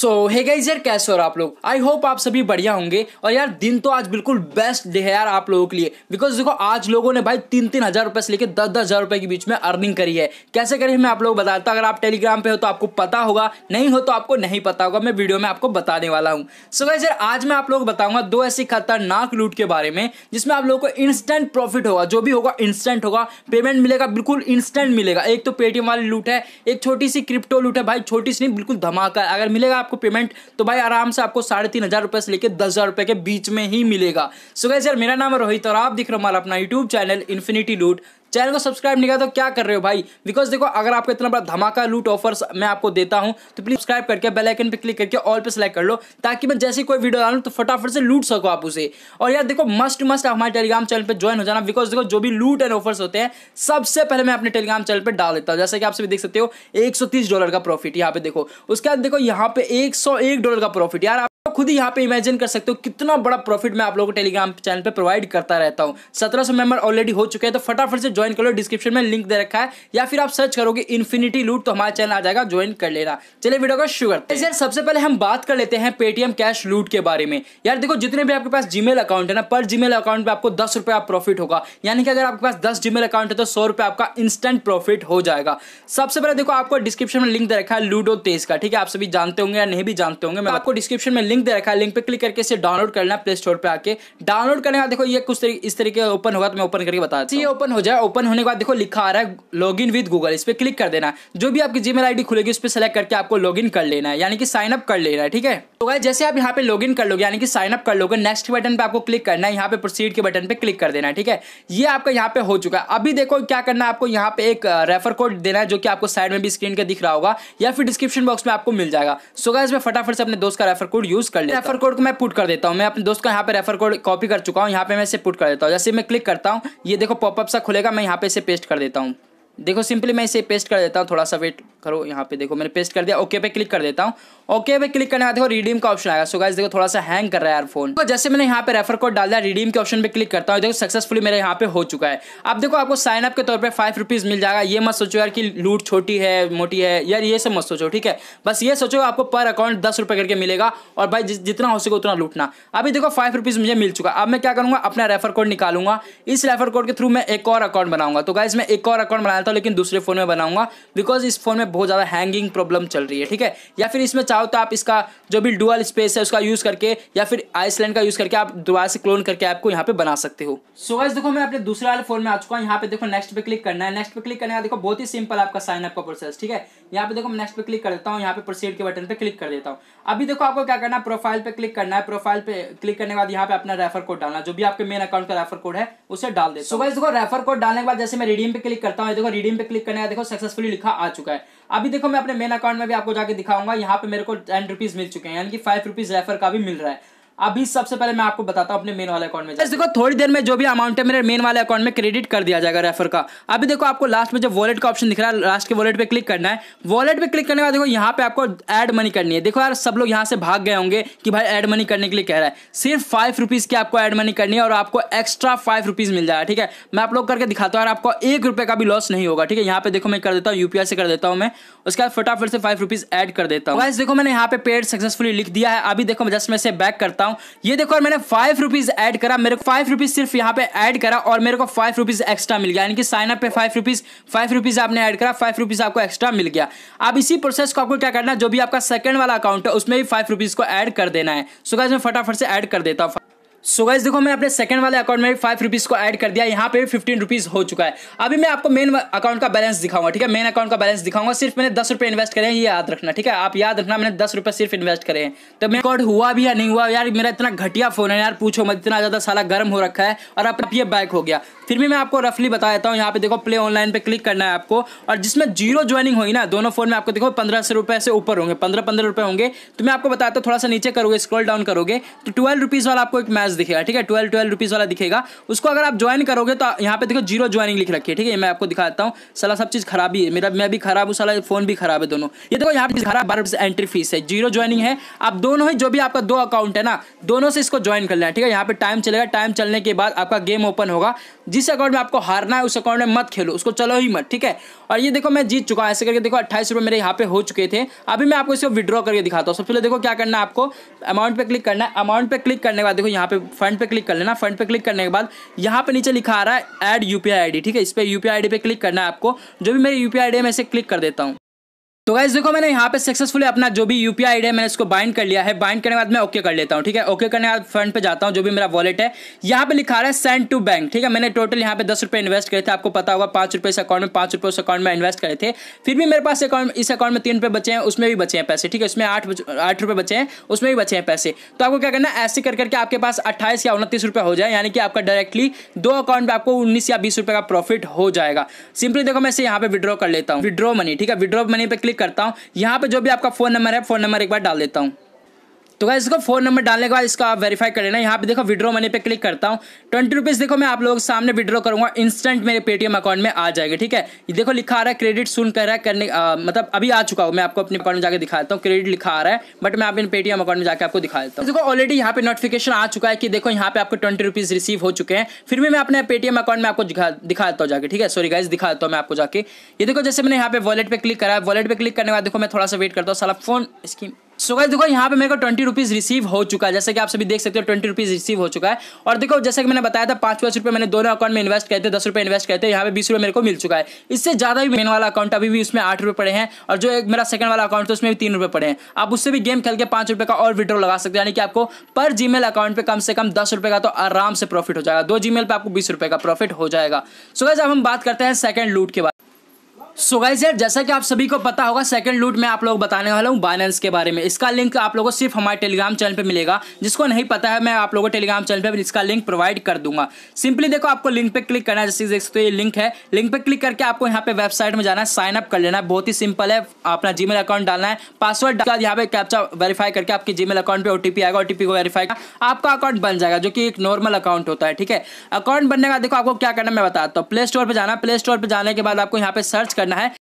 सो है गाइज यार कैसे हो आप लोग आई होप आप सभी बढ़िया होंगे और यार दिन तो आज बिल्कुल बेस्ट डे है यार आप लोगों के लिए बिकॉज देखो आज लोगों ने भाई तीन तीन हज़ार रुपए से लेकर दस दस हज़ार रुपए के बीच में अर्निंग करी है कैसे करी है मैं आप लोग बताता अगर आप टेलीग्राम पे हो तो आपको पता होगा नहीं हो तो आपको नहीं पता होगा मैं वीडियो में आपको बताने वाला हूँ सो गाइज यार आज मैं आप लोग बताऊंगा दो ऐसी खतरनाक लूट के बारे में जिसमें आप लोगों को इंस्टेंट प्रॉफिट होगा जो भी होगा इंस्टेंट होगा पेमेंट मिलेगा बिल्कुल इंस्टेंट मिलेगा एक तो पेटीएम वाली लूट है एक छोटी सी क्रिप्टो लूट है भाई छोटी सी नहीं बिल्कुल धमाका अगर मिलेगा आपको पेमेंट तो भाई आराम से आपको साढ़े तीन हज़ार रुपए से लेकर दस हज़ार रुपए के बीच में ही मिलेगा सो गैस यार मेरा नाम है रोहित और आप दिख रहे हो हमारा अपना YouTube channel infinity loot channel को सब्सक्राइब नहीं किया तो क्या कर रहे हो भाई बिकॉज देखो अगर आपको इतना बड़ा धमाका लूट ऑफर्स मैं आपको देता हूँ तो प्लीज सब्सक्राइब करके बेलाइकन पर क्लिक करके ऑल पर सेलेक्ट कर लो ताकि मैं जैसे कोई वीडियो डालू तो फटाफट से लूट सको आप उसे और यार देखो मस्ट मस्ट हमारे टेलीग्राम चैनल पर ज्वाइन हो जाना बिकॉज देखो जो भी लूट एंड ऑफर्स होते हैं सबसे पहले मैं अपने टेलीग्राम चैनल पर डाल देता हूँ जैसे कि आप सभी देख सकते हो एक डॉलर का प्रॉफिट यहाँ पे देखो उसके बाद देखो यहाँ पे एक डॉलर का प्रॉफिट यार खुद ही यहाँ पे इमेजिन कर सकते हो कितना बड़ा प्रॉफिट मैं आप लोगों को टेलीग्राम चैनल पे प्रोवाइड करता रहता हूँ सत्रह सौ मेंबर ऑलरेडी हो चुके हैं तो फटाफट से ज्वाइन कर लो डिस्क्रिप्शन में लिंक दे रखा है या फिर आप सर्च करोगे इन्फिनिटी लूट तो हमारा चैनल आ जाएगा ज्वाइन कर लेना चलिए वीडियो का शुरू करते हैं सबसे पहले हम बात कर लेते हैं पेटीएम कैश लूट के बारे में यार देखो जितने भी आपके पास जीमेल अकाउंट है ना पर जीमेल अकाउंट पर आपको दस रुपये प्रॉफिट होगा यानी कि अगर आपके पास दस जीमेल अकाउंट है तो सौ आपका इंस्टेंट प्रॉफिट हो जाएगा सबसे पहले देखो आपको डिस्क्रिप्शन में लिंक दे रखा है लूडो तेज का ठीक है आप सभी जानते होंगे या नहीं भी जानते होंगे मैं आपको डिस्क्रिप्शन में लिंक लिंक दे रखा है लिंक पे क्लिक करके इसे डाउनलोड करना है प्ले स्टोर पे आके डाउनलोड करने का देखो ये कुछ तरीके इस तरीके ओपन होगा तो मैं ओपन करके बता ये ओपन हो जाए ओपन होने के बाद देखो लिखा आ रहा है लॉग इन विद गूगल इस पर क्लिक कर देना जो भी आपकी जीमेल आईडी खुलेगी उस पर सेलेक्ट करके आपको लॉग इन कर लेना है यानी कि साइन अप कर लेना है ठीक है तो गाइस जैसे आप यहाँ पे लॉग इन कर लोगे यानी कि साइन अप कर लोगे नेक्स्ट बटन पे आपको क्लिक करना है यहाँ पे प्रोसीड के बटन पे क्लिक कर देना है ठीक है ये आपका यहाँ पे हो चुका है अभी देखो क्या करना है आपको यहाँ पे एक रेफर कोड देना है जो कि आपको साइड में भी स्क्रीन का दिख रहा होगा या फिर डिस्क्रिप्शन बॉक्स में आपको मिल जाएगा सो गाइस मैं फटाफट से अपने दोस्त का रेफर कोड यूज कर लेता रेफर कोड को मैं पुट कर देता हूँ मैं अपने दोस्त का यहाँ पे रेफर कोड कॉपी कर चुका हूँ यहाँ पे मैं इसे पुट कर देता हूँ जैसे मैं क्लिक करता हूँ ये देखो पॉपअप सा खुलेगा मैं यहाँ पे इसे पेस्ट कर देता हूँ देखो सिंपली मैं इसे पेस्ट कर देता हूँ थोड़ा सा वेट करो यहाँ पे देखो मैंने पेस्ट कर दिया ओके पे क्लिक कर देता हूँ ओके पे क्लिक करने का देखो रिडीम का ऑप्शन आएगा सो गाइस देखो थोड़ा सा हैंग कर रहा है यार फोन तो जैसे मैंने यहाँ पे रेफर कोड डाल दिया रिडीम के ऑप्शन पे क्लिक करता हूँ देखो सक्सेसफुली मेरे यहाँ पे हो चुका है अब देखो आपको साइन अप के तौर पर फाइव रुपीज़ मिल जाएगा ये मत सोचो यार की लूट छोटी है मोटी है यार ये सब मत सोचो ठीक है बस ये सोचो आपको पर अकाउंट दस रुपये करके मिलेगा और भाई जितना हो सके उतना लूटना अभी देखो फाइव रुपीज़ मुझे मिल चुका अब मैं क्या करूँगा अपना रेफर कोड निकालूंगा इस रेफर कोड के थ्रू मैं एक और अकाउंट बनाऊंगा तो गाइज मैं एक और अकाउंट बनाया था लेकिन दूसरे फ़ोन में बनाऊंगा बिकॉज इस फ़ोन में बहुत ज़्यादा हैंगिंग प्रॉब्लम चल रही है ठीक है या फिर इसमें चाहो तो आप इसका जो भी डुअल स्पेस है उसका यूज़ करके या फिर आइसलैंड का यूज़ करके आप दोबारा से क्लोन करके आपको यहाँ पे बना सकते हो सो so, देखो मैं अपने दूसरे वाले फोन में आ चुका हूँ यहाँ पे देखो नेक्स्ट पे क्लिक करना है नेक्स्ट पे क्लिक करने का देखो बहुत ही सिंपल आपका साइनअप का प्रोसेस ठीक है यहाँ पे देखो मैं नेक्स्ट पे क्लिक कर देता हूँ यहाँ पे प्रोसीड के बटन पे क्लिक कर देता हूँ अभी देखो आपको क्या करना है प्रोफाइल पे क्लिक करना है प्रोफाइल पे क्लिक करने के बाद यहाँ पे अपना रेफर कोड डालना जो भी आपके मेन अकाउंट का रेफर कोड है उसे डाल देते सुबह देखो रेफर कोड डालने के बाद जैसे मैं रिडीम पे क्लिक करता हूँ देखो रिडीम पे क्लिक करने का देखो सक्सेसफुली लिखा आ चुका है अभी देखो मैं अपने मेन अकाउंट में भी आपको जाकर दिखाऊंगा यहाँ पे मेरे को टेन मिल चुके हैं यानी कि फाइव रुपीज रेफर का भी मिल रहा है अभी सबसे पहले मैं आपको बताता हूँ अपने मेन वाले अकाउंट में देखो थोड़ी देर में जो भी अमाउंट है मेरे मेन वाले अकाउंट में क्रेडिट कर दिया जाएगा रेफर का अभी देखो आपको लास्ट में जो वॉलेट का ऑप्शन दिख रहा है लास्ट के वॉलेट पे क्लिक करना है वॉलेट पे क्लिक करने के बाद देखो यहाँ पे आपको एड मनी करनी है देखो यार सब लोग यहाँ से भाग गए होंगे कि भाई एड मनी करने के लिए कह रहा है सिर्फ फाइव रुपीज़ की आपको एड मनी करनी है और आपको एक्स्ट्रा फाइव रुपीज़ मिल जाएगा ठीक है मैं आप लोग करके दिखाता हूँ यार आपको एक रुपये का भी लॉस नहीं होगा ठीक है यहाँ पे देखो मैं कर देता हूँ यूपीआई से कर देता हूँ मैं उसके बाद फटाफट से फाइव रुपीज़ एड कर देता हूँ देखो मैंने यहाँ पे पेड सक्सेसफुली लिख दिया है अभी देखो जस्ट मैं बैक करता हूँ हूँ ये देखो यार मैंने फाइव रुपीज एड करा मेरे को फाइव रुपीज सिर्फ यहाँ पे ऐड करा और मेरे को फाइव रुपीज एक्स्ट्रा मिल गया यानी कि साइन अप पे फाइव रुपीज फाइव रुपीज आपने ऐड करा फाइव रुपीज आपको एक्स्ट्रा मिल गया अब इसी प्रोसेस को आपको क्या करना जो भी आपका सेकंड वाला अकाउंट है उसमें भी फाइव रुपीज को एड कर देना है सो गाइज मैं फटाफट से एड कर देता हूँ सो गाइज देखो मैं अपने सेकंड वाले अकाउंट में फाइव रुपीज़ को ऐड कर दिया यहाँ पे भी फिफ्टीन रुपीज़ हो चुका है अभी मैं आपको मेन अकाउंट का बैलेंस दिखाऊंगा ठीक है मेन अकाउंट का बैलेंस दिखाऊंगा सिर्फ मैंने दस रुपये इन्वेस्ट करें ये याद रखना ठीक है आप याद रखना मैंने दस रुपये सिर्फ इन्वेस्ट करे हैं तो मेरे अकाउंट हुआ भी या नहीं हुआ यार मेरा इतना घटिया फोन है यार पूछो मत इतना ज़्यादा सारा गर्म हो रखा है और अब ये बैक हो गया फिर भी मैं आपको रफली बता देता हूँ यहाँ पे देखो प्ले ऑनलाइन पे क्लिक करना है आपको और जिसमें जीरो ज्वाइनिंग हुई ना दोनों फोन में आपको देखो पंद्रह सौ रुपए से ऊपर होंगे पंद्रह पंद्रह रुपए होंगे तो मैं आपको बताता हूँ थोड़ा सा नीचे करोगे स्क्रॉल डाउन करोगे तो ट्वेल्व रुपीज़ वाला आपको एक मैच प्लस दिखेगा ठीक है ट्वेल्व ट्वेल्व रुपीज़ वाला दिखेगा उसको अगर आप ज्वाइन करोगे तो यहाँ पे देखो जीरो ज्वाइनिंग लिख रखी है ठीक है मैं आपको दिखा देता हूँ सला सब चीज़ खराबी है मेरा मैं भी खराब हूँ सला फोन भी खराब है दोनों ये देखो यहाँ पे खराब बारह एंट्री फीस है जीरो ज्वाइनिंग है आप दोनों ही जो भी आपका दो अकाउंट है ना दोनों से इसको ज्वाइन कर लेना है ठीक है यहाँ पे टाइम चलेगा टाइम चलने के बाद आपका गेम ओपन होगा जिस अकाउंट में आपको हारना है उस अकाउंट में मत खेलो उसको चलो ही मत ठीक है और ये देखो मैं जीत चुका हूँ ऐसे करके देखो अट्ठाईस रुपये मेरे यहाँ पे हो चुके थे अभी मैं आपको इसको विड्रॉ करके दिखाता हूँ सबसे पहले देखो क्या करना है आपको अमाउंट पे क्लिक करना है अमाउंट पे क्लिक करने के बाद देखो यहाँ पे फंड पे क्लिक कर लेना फंड पे क्लिक करने के बाद यहाँ पे नीचे लिखा आ रहा है ऐड यूपीआई आईडी ठीक है इस पर यूपीआई आईडी पे क्लिक करना है आपको जो भी मेरी यूपीआई आईडी है मैं इसे क्लिक कर देता हूँ तो गाइज देखो मैंने यहाँ पे सक्सेसफुली अपना जो भी यूपीआई आईडी है मैंने इसको बाइंड कर लिया है बाइंड करने के बाद मैं ओके कर लेता हूँ ठीक है ओके करने के बाद फ्रंट पे जाता हूँ जो भी मेरा वॉलेट है यहाँ पे लिखा रहा है सेंड टू बैंक ठीक है मैंने टोटल यहाँ पे दस रुपये इन्वेस्ट करे थे आपको पता होगा पाँच रुपये इस अकाउंट में पाँच रुपये उस अकाउंट में इन्वेस्ट करे थे फिर भी मेरे पास अकाउंट इस अकाउंट में तीन रुपये बचे हैं उसमें भी बचे हैं पैसे ठीक है उसमें आठ आठ रुपये बचे हैं उसमें भी बचे हैं पैसे तो आपको क्या करना ऐसे कर करके आपके पास अट्ठाईस या उनतीस रुपये हो जाए यानी कि आपका डायरेक्टली दो अकाउंट में आपको उन्नीस या बीस रुपये का प्रॉफिट हो जाएगा सिंपली देखो मैं इसे यहाँ पे विड्रॉ कर लेता हूँ विड्रॉ मनी ठीक है विड्रॉ मनी पर क्लिक करता हूँ यहाँ पर जो भी आपका फ़ोन नंबर है फ़ोन नंबर एक बार डाल देता हूँ तो गाइस इसको फोन नंबर डालने के बाद इसको आप वेरीफाई कर लेना यहाँ पे देखो विड्रो मनी पे क्लिक करता हूँ ट्वेंटी रुपीज़ देखो मैं आप लोगों के सामने विड्रो करूंगा इंस्टेंट मेरे पेटीएम अकाउंट में आ जाएगा ठीक है ये देखो लिखा आ रहा है क्रेडिट सुन कर रहा है करने आ, मतलब अभी आ चुका हूँ मैं आपको अपने अकाउंट में जाकर दिखा देता हूँ क्रेडिट लिखा आ रहा है बट मैं अपने पेटीएम अकाउंट में जाकर आपको दिखा देता हूँ देखो ऑलरेडी यहाँ पे नोटिफिकेशन आ चुका है कि देखो यहाँ पे आपको ट्वेंटी रुपीज़ रिसीव हो चुके हैं फिर भी मैं अपने पेटीएम अकाउंट में आपको दिखा देता हूँ जाकर ठीक है सॉरी गाइज दिखा देता हूँ मैं आपको जाके ये देखो जैसे मैंने यहाँ पे वॉलेट पे क्लिक करा है वॉलेट पे क्लिक करने के बाद देखो मैं थोड़ा सा वेट करता हूँ सारा फोन इसकी सो गाइस देखो यहाँ पे मेरे को ट्वेंटी रुपीज़ रिसीव हो चुका है जैसे कि आप सभी देख सकते हो ट्वेंटी रुपीज़ रिसीव हो चुका है और देखो जैसे कि मैंने बताया था पांच पांच रुपए मैंने दोनों अकाउंट में इन्वेस्ट करते दस रुपए इन्वेस्ट करते यहाँ पे बीस रुपए मेरे को मिल चुका है इससे ज़्यादा भी मेन वाला अकाउंट अभी भी उसमें आठ रुपए पड़े हैं और जो एक मेरा सेकंड वाला अकाउंट था उसमें भी तीन रुपए पड़े हैं आप उससे भी गेम खेल के पांच रुपए का और विड्रो लगा सकते यानी कि आपको पर जी अकाउंट पर कम से कम दस रुपए का तो आराम से प्रॉफिट हो जाएगा दो जी पे आपको बीस रुपए का प्रॉफिट हो जाएगा सो गाइज अब हम बात करते हैं सेकंड लूट के बाद सो so गाइज यार जैसा कि आप सभी को पता होगा सेकंड लूट में आप लोग बताने वाला हूँ बाइनेंस के बारे में इसका लिंक आप लोगों को सिर्फ हमारे टेलीग्राम चैनल पे मिलेगा जिसको नहीं पता है मैं आप लोगों को टेलीग्राम चैनल पे इसका लिंक प्रोवाइड कर दूंगा सिंपली देखो आपको लिंक पे क्लिक करना है जैसे देख सकते हो ये लिंक है लिंक पे क्लिक करके आपको यहाँ पे वेबसाइट में जाना है साइन अप कर लेना है बहुत ही सिंपल है अपना जी अकाउंट डालना है पासवर्ड डाल यहाँ पे कैप्चा वेरीफाई करके आपके जी अकाउंट पर ओटीपी आएगा ओटीपी को वेरीफाई आपका अकाउंट बन जाएगा जो कि एक नॉर्मल अकाउंट होता है ठीक है अकाउंट बनने का देखो आपको क्या करना मैं बताता हूँ प्ले स्टोर पर जाना प्ले स्टोर पर जाने के बाद आपको यहाँ पे सर्च करना nej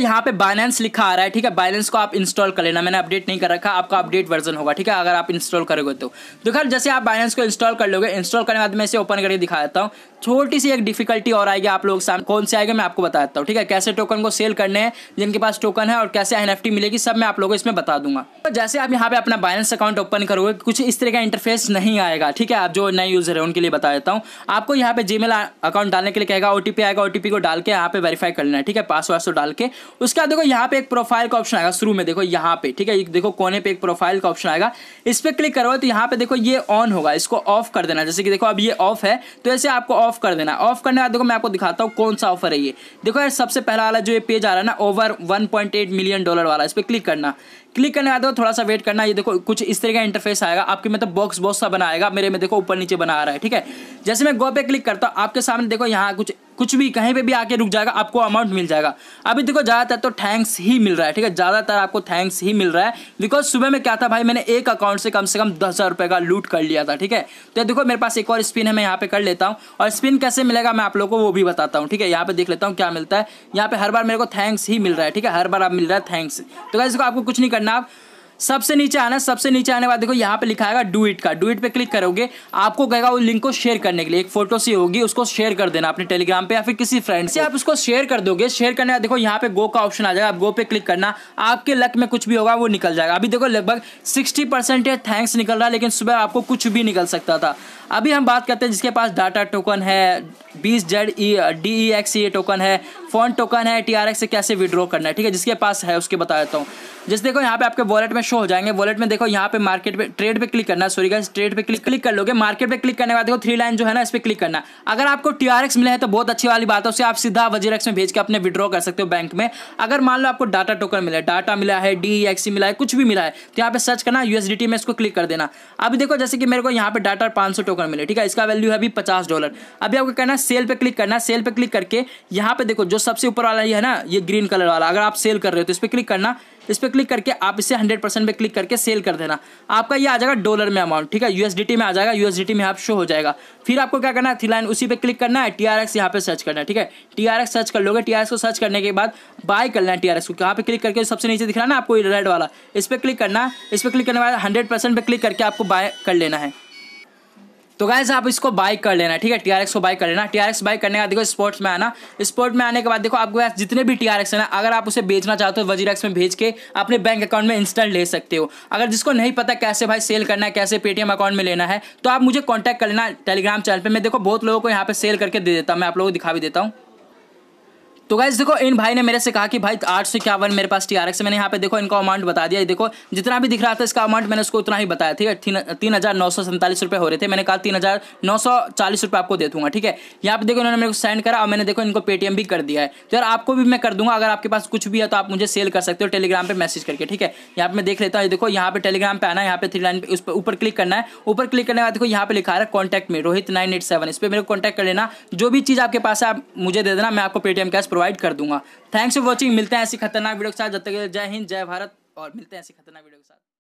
यहाँ पे बाइनेंस लिखा आ रहा है ठीक है बाइनेंस को आप इंस्टॉल कर लेना मैंने अपडेट नहीं कर रखा आपका अपडेट वर्जन होगा ठीक है अगर आप इंस्टॉल करोगे तो देखो तो जैसे आप बाइनेंस को इंस्टॉल कर लोगे इंस्टॉल करने के बाद मैं इसे ओपन करके दिखा देता हूँ छोटी सी एक डिफिकल्टी और आएगी आप लोग सामने कौन से आएगा मैं आपको बता देता हूँ ठीक है कैसे टोकन को सेल करने हैं जिनके पास टोकन है और कैसे एन मिलेगी सब मैं आप लोगों को इसमें बता दूंगा तो जैसे आप यहाँ पे अपना बाइनेंस अकाउंट ओपन करोगे कुछ इस तरह का इंटरफेस नहीं आएगा ठीक है आप जो नए यूजर है उनके लिए बता देता हूँ आपको यहाँ पे जी अकाउंट डालने के लिए कहेगा ओटीपी आएगा ओटीपी को डाल के यहाँ पे वेरीफाई कर लेना है ठीक है पासवर्ड तो डाल के उसके बाद देखो यहाँ पे एक प्रोफाइल का ऑप्शन आएगा शुरू में देखो यहाँ पे ठीक है देखो कोने पे एक प्रोफाइल का ऑप्शन आएगा इस पर क्लिक करोगे तो यहाँ पे देखो ये ऑन होगा इसको ऑफ कर देना जैसे कि देखो अब ये ऑफ है तो ऐसे आपको ऑफ कर देना ऑफ करने बाद देखो मैं आपको दिखाता हूँ कौन सा ऑफर है ये देखो यार सबसे पहला वाला जो ये पेज आ रहा है ना ओवर वन मिलियन डॉलर वाला इस पर क्लिक करना क्लिक करने आते हो थोड़ा सा वेट करना ये देखो कुछ इस तरह का इंटरफेस आएगा आपके मतलब बॉक्स बॉक्स सा बनाएगा मेरे में देखो ऊपर नीचे बना रहा है ठीक है जैसे मैं गो पे क्लिक करता हूँ आपके सामने देखो यहाँ कुछ कुछ भी कहीं पे भी आके रुक जाएगा आपको अमाउंट मिल जाएगा अभी देखो ज़्यादातर तो थैंक्स ही मिल रहा है ठीक है ज़्यादातर आपको थैंक्स ही मिल रहा है बिकॉज सुबह में क्या था भाई मैंने एक अकाउंट से कम से कम दस हज़ार रुपये का लूट कर लिया था ठीक है तो देखो मेरे पास एक और स्पिन है मैं यहाँ पे कर लेता हूँ और स्पिन कैसे मिलेगा मैं आप लोगों को वो भी बताता हूँ ठीक है यहाँ पे देख लेता हूँ क्या मिलता है यहाँ पर हर बार मेरे को थैंक्स ही मिल रहा है ठीक है हर बार आप मिल रहा है थैंक्स तो इसको आपको कुछ नहीं करना करना सबसे नीचे आना सबसे नीचे आने के बाद देखो यहाँ पे लिखा है डू इट का डू इट पे क्लिक करोगे आपको कहेगा वो लिंक को शेयर करने के लिए एक फोटो सी होगी उसको शेयर कर देना अपने टेलीग्राम पे या फिर किसी फ्रेंड से आप उसको शेयर कर दोगे शेयर करने देखो यहाँ पे गो का ऑप्शन आ जाएगा आप गो पे क्लिक करना आपके लक में कुछ भी होगा वो निकल जाएगा अभी देखो लगभग सिक्सटी परसेंट थैंक्स निकल रहा है लेकिन सुबह आपको कुछ भी निकल सकता था अभी हम बात करते हैं जिसके पास डाटा टोकन है बीस Z E D E X ये टोकन है फोन टोकन है टी आर एक्स से कैसे विड्रॉ करना है ठीक है जिसके पास है उसके बता देता हूँ जैसे देखो यहाँ पे आपके वॉलेट में शो हो जाएंगे वॉलेट में देखो यहाँ पे मार्केट पे ट्रेड पे क्लिक करना सॉरी गाइस ट्रेड पे क्लिक क्लिक कर लोगे मार्केट पे क्लिक करने के बाद देखो थ्री लाइन जो है ना इस पर क्लिक करना अगर आपको टीआरएक्स मिला है तो बहुत अच्छी वाली बात है उसे आप सीधा वजीरक्स में भेज के अपने विड्रॉ कर सकते हो बैंक में अगर मान लो आपको डाटा टोकन मिला है डाटा मिला है डी e e मिला है कुछ भी मिला है तो यहाँ पे सर्च करना यूएसडीटी में इसको क्लिक कर देना अभी देखो जैसे कि मेरे को यहाँ पे डाटा पाँच टोकन मिले ठीक है इसका वैल्यू है अभी पचास डॉलर अभी आपको कहना है सेल पे क्लिक करना सेल पे क्लिक करके यहाँ पे देखो जो सबसे ऊपर वाला ये है ना ये ग्रीन कलर वाला अगर आप सेल कर रहे हो तो इस पर क्लिक करना इस पर क्लिक करके आप इसे हंड्रेड परसेंट पर क्लिक करके सेल कर देना आपका ये आ जाएगा डॉलर में अमाउंट ठीक है यूएसडीटी में आ जाएगा यूएसडीटी में आप शो हो जाएगा फिर आपको क्या करना है थ्री लाइन उसी पे क्लिक करना है टी आर एक्स यहाँ पे सर्च करना है ठीक है टी आर एक्स सर्च कर लोगे टी आर एक्स को सर्च करने के बाद बाय करना है टी आर एक्स को कहाँ पे क्लिक करके सबसे नीचे दिख रहा है ना आपको रेड वाला इस पर क्लिक करना है इस पर क्लिक करने के बाद हंड्रेड परसेंट पर क्लिक करके आपको बाय कर लेना है तो गाइज आप इसको बाइक कर लेना ठीक है टी को बाइक कर लेना टी बाइक करने का देखो स्पोर्ट्स में आना स्पोर्ट में आने के बाद देखो आपके पास जितने भी टी है ना अगर आप उसे बेचना चाहते हो वजीर में भेज के अपने बैंक अकाउंट में इंस्टेंट ले सकते हो अगर जिसको नहीं पता कैसे भाई सेल करना है कैसे पेटीएम अकाउंट में लेना है तो आप मुझे कॉन्टैक्ट कर लेना टेलीग्राम चैनल पर मैं देखो बहुत लोगों को यहाँ पर सेल करके दे देता हूँ मैं आप लोगों को दिखा भी देता हूँ तो गाइज देखो इन भाई ने मेरे से कहा कि भाई आठ सौ इक्यावन मेरे पास टी आर एक्स मैंने यहाँ पे देखो इनका अमाउंट बता दिया देखो जितना भी दिख रहा था इसका अमाउंट मैंने उसको उतना ही बताया थी तीन, तीन हज़ार नौ सौ सैंतालीस रुपये हो रहे थे मैंने कहा तीन हज़ार नौ सौ चालीस रुपये आपको दे दूंगा ठीक है यहाँ पे देखो इन्होंने मेरे को सेंड करा और मैंने देखो इनको पेटीएम भी कर दिया है तो यार आपको भी मैं कर दूंगा अगर आपके पास कुछ भी है तो आप मुझे सेल कर सकते हो टेलीग्राम पर मैसेज करके ठीक है यहाँ पे मैं देख लेता हूँ देखो यहाँ पे टेलीग्राम पर आना यहाँ पे थ्री लाइन उस पर ऊपर क्लिक करना है ऊपर क्लिक करने के बाद देखो यहाँ पर लिखा है कॉन्टैक्ट में रोहित नाइन एट सेवन इस पर मेरे को कॉन्टैक्ट कर लेना जो भी चीज़ आपके पास है आप मुझे दे देना मैं आपको पेटीएम कैश प्रोवाइड कर दूंगा थैंक्स फॉर वॉचिंग मिलते हैं ऐसी खतरनाक वीडियो के साथ जब तक जय हिंद जय भारत और मिलते हैं ऐसी खतरनाक वीडियो के साथ